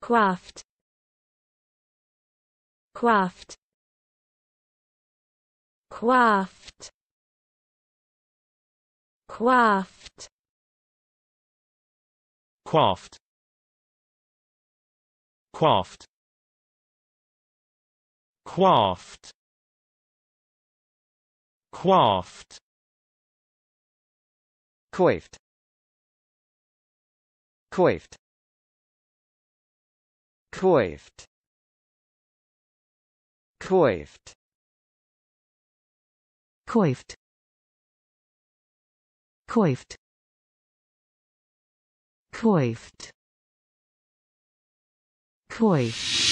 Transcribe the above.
Quaffed. Quaffed. Quaffed. Quaffed. Quaffed. Quaffed. Quaffed. Quaffed. Coift. Coift. Coift. Coift. Coift. Coift. Coift. Coift.